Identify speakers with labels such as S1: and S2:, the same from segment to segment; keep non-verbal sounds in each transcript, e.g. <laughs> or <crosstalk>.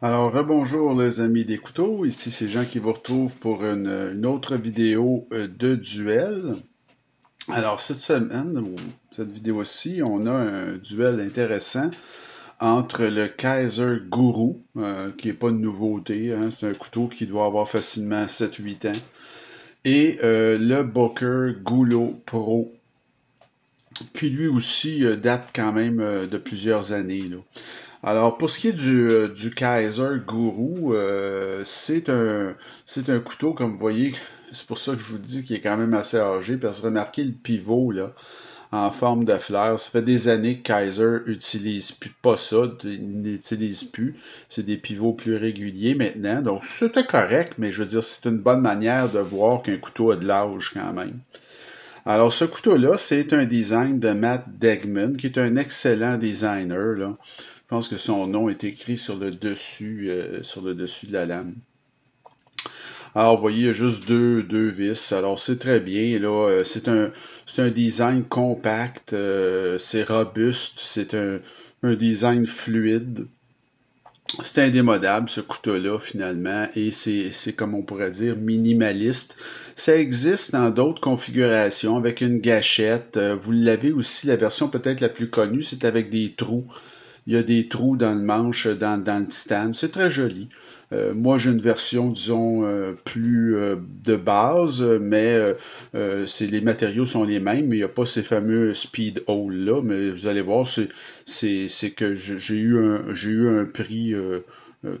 S1: Alors, rebonjour les amis des couteaux, ici c'est Jean qui vous retrouve pour une, autre vidéo euh, de duel. Alors, cette semaine, cette vidéo-ci, on a un duel intéressant entre le Kaiser Guru, euh, qui n'est pas une nouveauté, hein. c'est un couteau qui doit avoir facilement 7-8 ans, et euh, le Boker Goulot Pro, qui lui aussi date quand même de plusieurs années. Alors, pour ce qui est du, euh, Kaiser Guru, euh, c'est un, un couteau, comme vous voyez, c'est pour ça que je vous dis qu'il est quand même assez âgé, parce que remarquez le pivot, là, en forme de fleur. Ça fait des années que Kaiser n'utilise plus pas ça, n'utilise plus. C'est des pivots plus réguliers maintenant. Donc, c'était correct, mais je veux dire, c'est une bonne manière de voir qu'un couteau a de l'âge quand même. Alors, ce couteau-là, c'est un design de Matt Degman, qui est un excellent designer, là. Je pense que son nom est écrit sur le dessus, euh, sur le dessus de la lame. Alors, vous voyez, il y a juste deux, deux vis. Alors, c'est très bien. Là, euh, c'est un, design compact, euh, c'est robuste, c'est un, un, design fluide. C'est indémodable, ce couteau-là, finalement, et c'est, comme on pourrait dire, minimaliste. Ça existe dans d'autres configurations, avec une gâchette. Vous l'avez aussi, la version peut-être la plus connue, c'est avec des trous. Il y a des trous dans le manche, dans, le stand. C'est très joli. Euh, moi, j'ai une version, disons, euh, plus euh, de base, mais les matériaux sont les mêmes, mais il n'y a pas ces fameux speed hole là. Mais vous allez voir, c'est que j'ai eu, un, eu un prix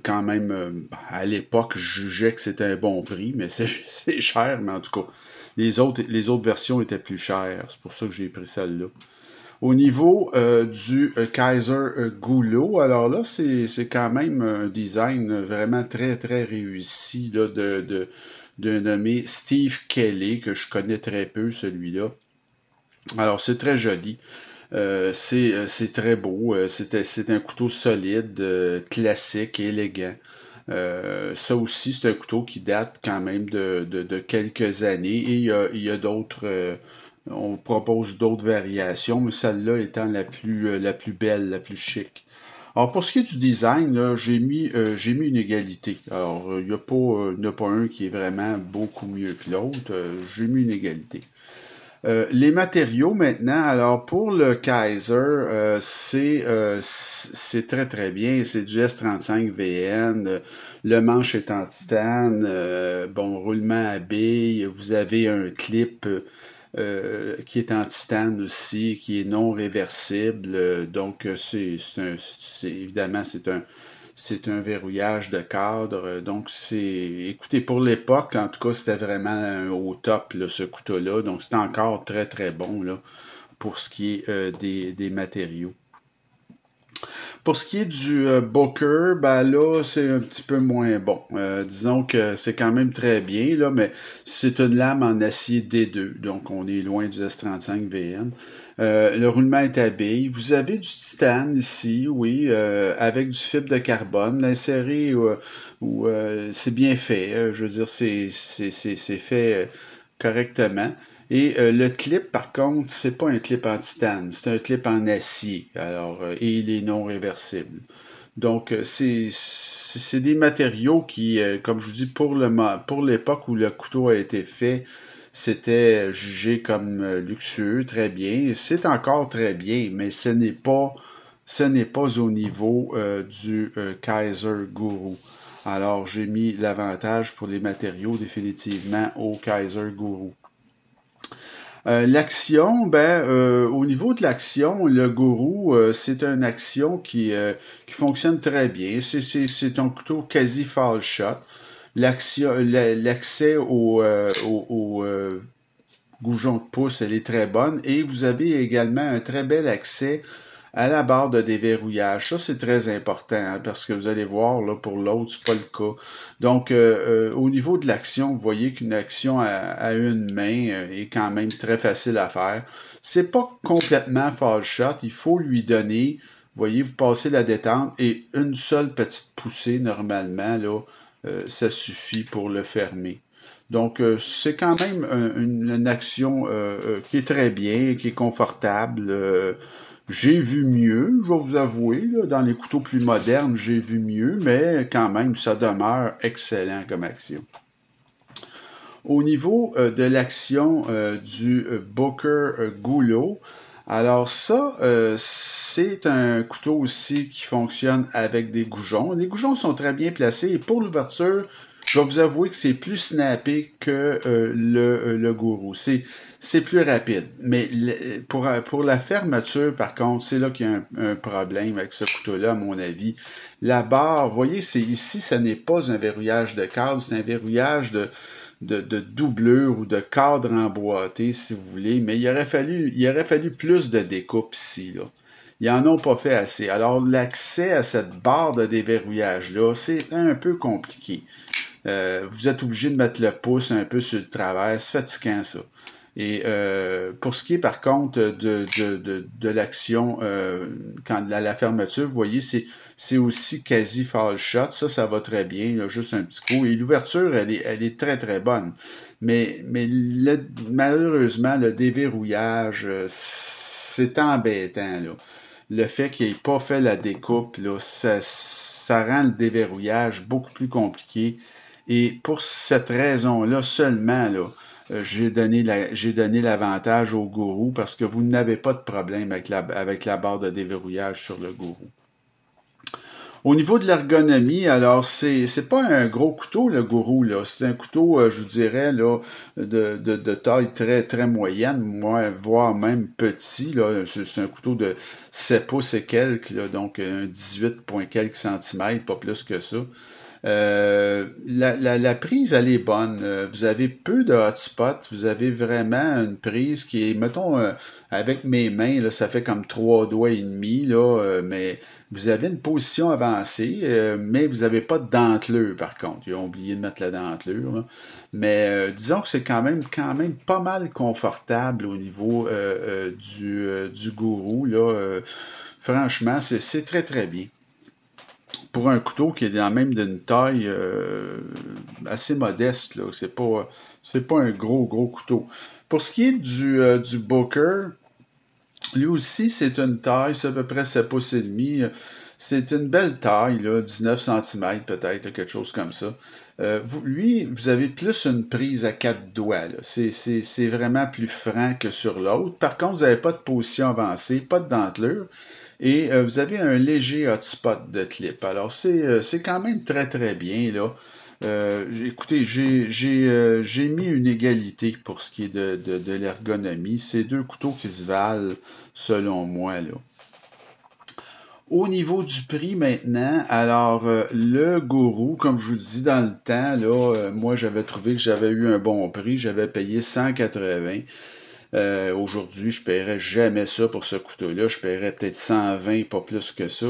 S1: quand même, à l'époque, je jugeais que c'était un bon prix, mais <laughs> c'est cher, mais en tout cas, les autres, les autres versions étaient plus chères. C'est pour ça que j'ai pris celle-là. Au niveau euh, du euh, Kaiser euh, Goulot, alors là, c'est quand même un design vraiment très, très réussi de, de, nommé Steve Kelly, que je connais très peu, celui-là. Alors, c'est très joli. c'est très beau. C'est un couteau solide, classique, élégant. ça aussi, c'est un couteau qui date quand même de, quelques années et il y a d'autres on propose d'autres variations, mais celle-là étant la plus, euh, la plus belle, la plus chic. Alors, pour ce qui est du design, j'ai mis, euh, mis, une égalité. Alors, il euh, n'y a, pas un qui est vraiment beaucoup mieux que l'autre. j'ai mis une égalité. les matériaux maintenant, alors pour le Kaiser, c'est très très bien, c'est du S35 VN, le manche est en titane, bon roulement à billes, vous avez un clip euh, qui est en titane aussi, qui est non réversible. Euh, donc, euh, c'est évidemment, c'est un, un verrouillage de cadre. Donc, c'est. Écoutez, pour l'époque, en tout cas, c'était vraiment au top, ce couteau-là. Donc, c'est encore très, très bon là, pour ce qui est des matériaux. Pour ce qui est du euh, Boker, ben là, c'est un petit peu moins bon. Euh, disons que c'est quand même très bien, mais c'est une lame en acier D2, donc on est loin du S35 VN. Euh, le roulement est à billes. Vous avez du titane ici, oui, avec du fibre de carbone. L'inséré c'est bien fait. je veux dire, c'est fait correctement. Et euh, le clip, par contre, c'est pas un clip en titane, c'est un clip en acier. Alors, euh, et il est non réversible. Donc, euh, c'est des matériaux qui, comme je vous dis, pour l'époque pour où le couteau a été fait, c'était jugé comme luxueux, très bien. C'est encore très bien, mais ce n'est pas, ce n'est pas au niveau du Kaiser Guru. Alors, j'ai mis l'avantage pour les matériaux définitivement au Kaiser Guru. Euh, l'action, ben, euh, au niveau de l'action, le gourou, euh, c'est une action qui, qui fonctionne très bien. C'est un couteau quasi fall shot. L'accès au, au, goujon de pouce, elle est très bonne. Et vous avez également un très bel accès à la barre de déverrouillage. Ça, c'est très important hein, parce que vous allez voir, là, pour l'autre, c'est pas le cas. Donc, euh, euh, au niveau de l'action, vous voyez qu'une action à, une main euh, est quand même très facile à faire. C'est pas complètement fall shot. Il faut lui donner, vous voyez, vous passez la détente et une seule petite poussée, normalement, là, ça suffit pour le fermer. Donc, c'est quand même une, action qui est très bien, qui est confortable. J'ai vu mieux, je vais vous avouer, dans les couteaux plus modernes, j'ai vu mieux, mais quand même, ça demeure excellent comme action. Au niveau euh, de l'action euh, du euh, Booker Goulot, alors ça, euh, c'est un couteau aussi qui fonctionne avec des goujons. Les goujons sont très bien placés et pour l'ouverture, je vais vous avouer que c'est plus snappé que euh, le, euh, le gourou. C'est, plus rapide. Mais pour, pour la fermeture, par contre, c'est là qu'il y a un, problème avec ce couteau-là, à mon avis. La barre, vous voyez, c'est ici, ça n'est pas un verrouillage de cadre, c'est un verrouillage de, de, de, doublure ou de cadre emboîté, si vous voulez, mais il aurait fallu, il aurait fallu plus de découpes ici. Là. Ils n'en ont pas fait assez. Alors, l'accès à cette barre de déverrouillage-là, c'est un peu compliqué. Euh, vous êtes obligé de mettre le pouce un peu sur le travers. C'est fatigant, ça. Et euh, pour ce qui est par contre de, de, de, de l'action euh, quand la, fermeture, vous voyez, c'est, c'est aussi quasi fall shot. Ça, ça va très bien. juste un petit coup. Et l'ouverture, elle est, elle est très, très bonne. Mais, mais malheureusement, le déverrouillage, euh, c'est embêtant. Le fait qu'il n'ait pas fait la découpe, là, ça, ça rend le déverrouillage beaucoup plus compliqué. Et pour cette raison-là seulement, là, euh, j'ai donné l'avantage au gourou parce que vous n'avez pas de problème avec la, barre de déverrouillage sur le gourou. Au niveau de l'ergonomie, alors c'est c'est pas un gros couteau le gourou c'est un couteau euh, je vous dirais de, taille très très moyenne, voire même petit c'est un couteau de 7 pouces et quelques donc un 18 quelques centimètres, pas plus que ça. Euh, la, prise, elle est bonne. Euh, vous avez peu de hotspots. Vous avez vraiment une prise qui est, mettons, euh, avec mes mains, ça fait comme trois doigts et demi, là, mais vous avez une position avancée, mais vous n'avez pas de dentelure, par contre. Ils ont oublié de mettre la dentelure. Mais disons que c'est quand même, quand même pas mal confortable au niveau du, gourou. franchement, c'est très, très bien un couteau qui est même d'une taille euh, assez modeste. Ce n'est pas, pas un gros, gros couteau. Pour ce qui est du, euh, du Booker, lui aussi, c'est une taille, c'est à peu près 7 pouces et demi. C'est une belle taille, là, 19 cm peut-être, quelque chose comme ça. Euh, lui, vous avez plus une prise à quatre doigts. C'est vraiment plus franc que sur l'autre. Par contre, vous n'avez pas de position avancée, pas de dentelure. Et euh, vous avez un léger hotspot de clip. Alors, c'est euh, quand même très, très bien. écoutez, j'ai mis une égalité pour ce qui est de, l'ergonomie. C'est deux couteaux qui se valent, selon moi. Là. Au niveau du prix maintenant, alors euh, le gourou, comme je vous dis dans le temps, là, euh, moi j'avais trouvé que j'avais eu un bon prix, j'avais payé 180. Euh, aujourd'hui, je ne paierais jamais ça pour ce couteau-là. Je paierais peut-être 120, pas plus que ça.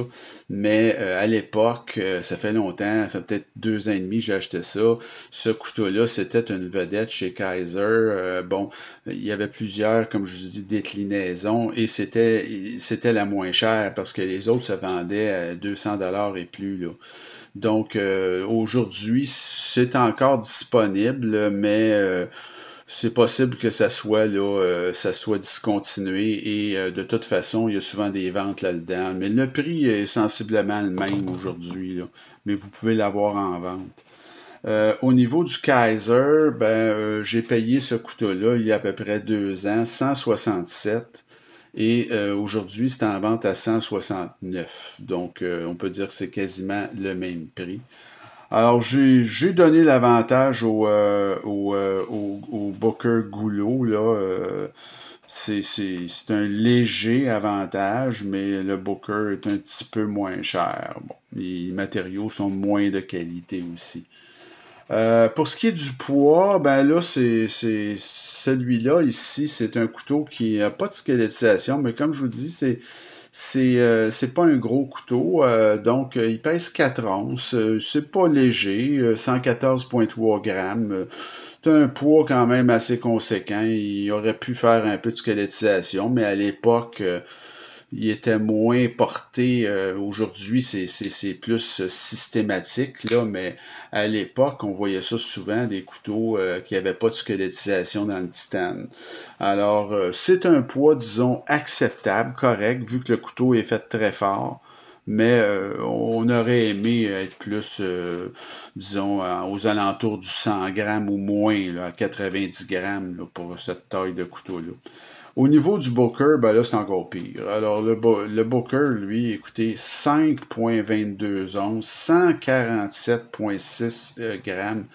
S1: Mais euh, à l'époque, euh, ça fait longtemps, ça fait peut-être deux ans et demi, j'ai acheté ça. Ce couteau-là, c'était une vedette chez Kaiser. bon, il y avait plusieurs, comme je vous dis, déclinaisons et c'était c'était la moins chère parce que les autres se vendaient à 200 dollars et plus. Là. Donc aujourd'hui, c'est encore disponible, mais c'est possible que ça soit là, euh, ça soit discontinué et euh, de toute façon, il y a souvent des ventes là-dedans. Mais le prix est sensiblement le même aujourd'hui, mais vous pouvez l'avoir en vente. Euh, au niveau du Kaiser, ben, j'ai payé ce couteau-là il y a à peu près deux ans, 167. Et aujourd'hui, c'est en vente à 169. Donc, on peut dire que c'est quasiment le même prix. Alors, j'ai donné l'avantage euh, euh, au, au, Booker Goulot. Là, euh, c'est un léger avantage, mais le Booker est un petit peu moins cher. Bon, les matériaux sont moins de qualité aussi. pour ce qui est du poids, ben là, c'est celui-là ici, c'est un couteau qui n'a pas de squelettisation, mais comme je vous dis, c'est euh, c'est pas un gros couteau, euh, donc euh, il pèse 4 onces. C'est pas léger, 114,3 grammes. C'est un poids quand même assez conséquent. Il aurait pu faire un peu de squelettisation, mais à l'époque, il était moins porté. Euh, aujourd'hui, c'est plus systématique, là, mais à l'époque, on voyait ça souvent, des couteaux euh, qui n'avaient pas de squelettisation dans le titane. Alors, euh, c'est un poids, disons, acceptable, correct, vu que le couteau est fait très fort mais on aurait aimé être plus, disons, aux alentours du 100 grammes ou moins, là, 90 grammes pour cette taille de couteau-là. Au niveau du Booker, ben là, c'est encore pire. Alors, le, le Booker, lui, écoutez, 5.22 onces, 147.6 euh, grammes.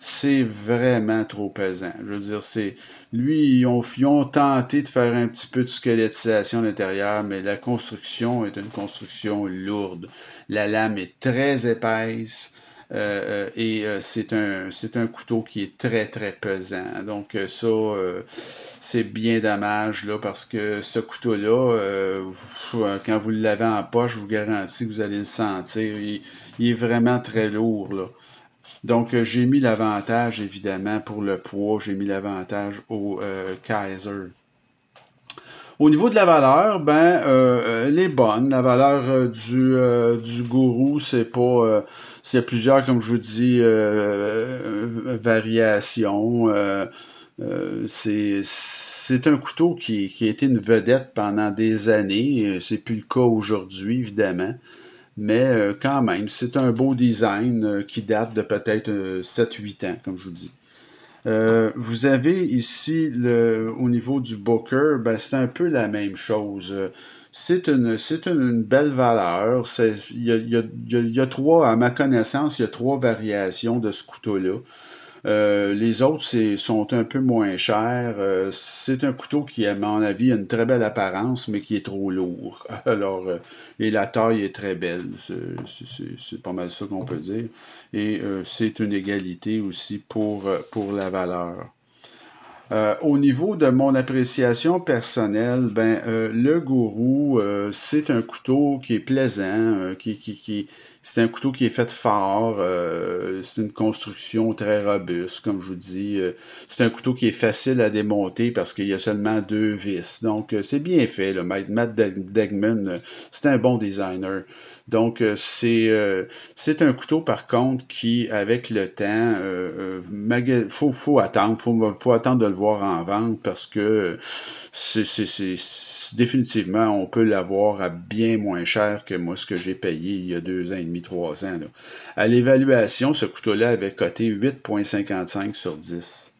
S1: C'est vraiment trop pesant. Je veux dire, c'est. Lui, ils ont, tenté de faire un petit peu de squelettisation à l'intérieur, mais la construction est une construction lourde. La lame est très épaisse. Euh, euh, et euh, c'est un, couteau qui est très, très pesant. Donc, ça, c'est bien dommage, là, parce que ce couteau-là, quand vous l'avez en poche, je vous garantis que vous allez le sentir. Il, est vraiment très lourd, Donc, j'ai mis l'avantage, évidemment, pour le poids, j'ai mis l'avantage au Kaiser. Au niveau de la valeur, ben, euh, elle est bonne. La valeur euh, du, euh, du gourou, c'est pas... c'est plusieurs, comme je vous dis, variations. c'est un couteau qui, qui, a été une vedette pendant des années. C'est plus le cas aujourd'hui, évidemment. Mais quand même, c'est un beau design qui date de peut-être 7-8 ans, comme je vous dis. Euh, vous avez ici, le, au niveau du Booker, ben, c'est un peu la même chose. Euh, c'est une, c'est une, belle valeur. Il y, y a, trois, à ma connaissance, il y a trois variations de ce couteau-là. Euh, les autres sont un peu moins chers. Euh, c'est un couteau qui, à mon avis, a une très belle apparence, mais qui est trop lourd. <laughs> Alors, euh, et la taille est très belle. C'est pas mal ça qu'on peut dire. Et c'est une égalité aussi pour, pour la valeur. au niveau de mon appréciation personnelle, ben, le gourou, c'est un couteau qui est plaisant, qui, qui, qui, c'est un couteau qui est fait fort, euh, c'est une construction très robuste, comme je vous dis. Euh, c'est un couteau qui est facile à démonter parce qu'il y a seulement deux vis. Donc, euh, c'est bien fait. Le Matt Degman, c'est un bon designer. Donc, c'est c'est un couteau, par contre, qui, avec le temps, il faut, attendre. faut, faut, attendre de le voir en vente parce que définitivement, on peut l'avoir à bien moins cher que moi, ce que j'ai payé il y a deux ans et demi à l'évaluation, ce couteau-là avait coté 8,55 sur 10.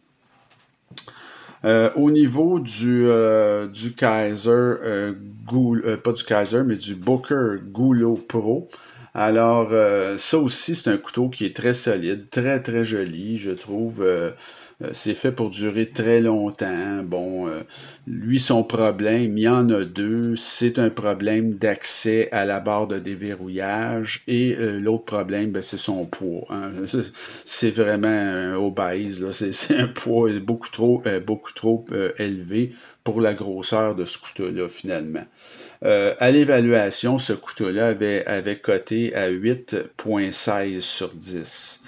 S1: Euh, au niveau du, euh, Kaiser, euh, Kaiser, mais du Booker Goulot Pro, alors, euh, ça aussi, c'est un couteau qui est très solide, très, très joli, je trouve. Euh, euh, c'est fait pour durer très longtemps. Bon, lui, son problème, il y en a deux. C'est un problème d'accès à la barre de déverrouillage. Et l'autre problème, ben, c'est son poids. Hein. <laughs> C'est vraiment un obèse. C'est un poids beaucoup trop, beaucoup trop élevé pour la grosseur de ce couteau-là, finalement. Euh, à l'évaluation, ce couteau-là avait, coté à 8,16 sur 10.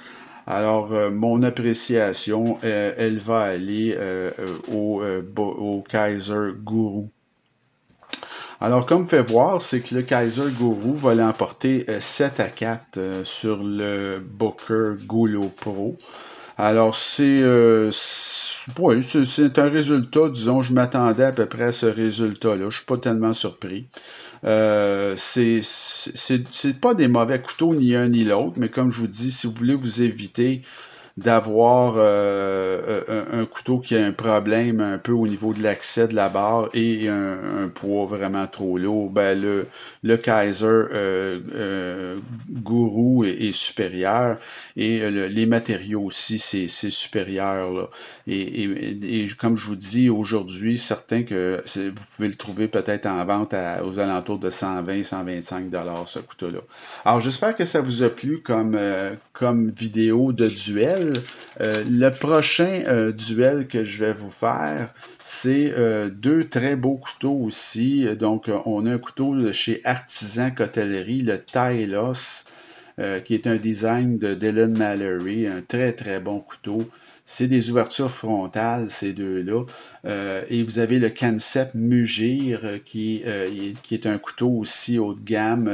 S1: Alors, euh, mon appréciation, euh, elle va aller au, Kaiser Guru. Alors, comme fait voir, c'est que le Kaiser Guru va l'emporter 7 à 4 sur le Booker Goulo Pro. Alors, c'est euh, c'est un résultat, disons, je m'attendais à peu près à ce résultat-là. Je ne suis pas tellement surpris. Euh, c'est pas des mauvais couteaux, ni un ni l'autre, mais comme je vous dis, si vous voulez vous éviter d'avoir euh, euh, un, couteau qui a un problème un peu au niveau de l'accès de la barre et un, poids vraiment trop lourd, ben le, le Kaiser euh, euh Guru est, supérieur et les matériaux aussi, c'est supérieur. Là. Et, et, comme je vous dis, aujourd'hui, certains, que vous pouvez le trouver peut-être en vente aux alentours de 120-125 dollars ce couteau-là. Alors j'espère que ça vous a plu comme, comme vidéo de duel. Euh, le prochain euh, duel que je vais vous faire, c'est euh, deux très beaux couteaux aussi. Donc, on a un couteau de chez Artisan Cotellerie, le Tylos, qui est un design de Dylan Mallory, un très très bon couteau. C'est des ouvertures frontales, ces deux-là. Euh, et vous avez le Cansep Mugir, euh, euh, qui, est un couteau aussi haut de gamme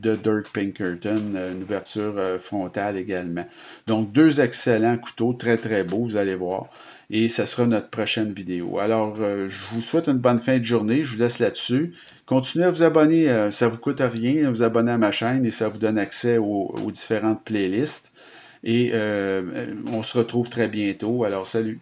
S1: de Dirk Pinkerton, une ouverture frontale également. Donc, deux excellents couteaux, très très beaux, vous allez voir. Et ce sera notre prochaine vidéo. Alors, je vous souhaite une bonne fin de journée. Je vous laisse là-dessus. Continuez à vous abonner. ça ne vous coûte rien. Vous abonner à ma chaîne et ça vous donne accès aux différentes playlists. Et euh, on se retrouve très bientôt. Alors, salut.